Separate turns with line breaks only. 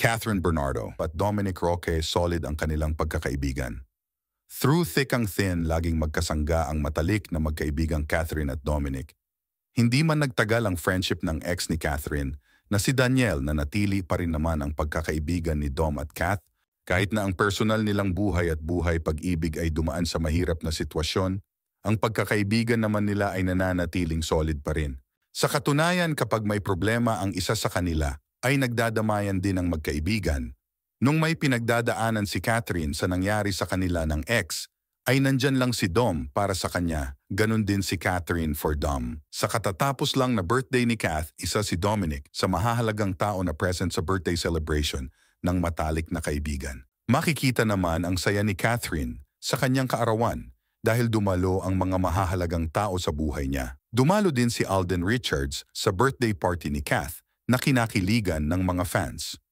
Catherine Bernardo at Dominic Roque solid ang kanilang pagkakaibigan. Through thick and thin, laging magkasangga ang matalik na magkaibigang Catherine at Dominic. Hindi man nagtagal ang friendship ng ex ni Catherine na si Daniel na natili pa rin naman ang pagkakaibigan ni Dom at Kath kahit na ang personal nilang buhay at buhay pag-ibig ay dumaan sa mahirap na sitwasyon, ang pagkakaibigan naman nila ay nananatiling solid pa rin. Sa katunayan kapag may problema ang isa sa kanila, ay nagdadamayan din ang magkaibigan. Nung may pinagdadaanan si Catherine sa nangyari sa kanila ng ex, ay nandyan lang si Dom para sa kanya, ganun din si Catherine for Dom. Sa katatapos lang na birthday ni Kath, isa si Dominic sa mahahalagang tao na present sa birthday celebration ng matalik na kaibigan. Makikita naman ang saya ni Catherine sa kanyang kaarawan dahil dumalo ang mga mahahalagang tao sa buhay niya. Dumalo din si Alden Richards sa birthday party ni Kath na kinakiligan ng mga fans.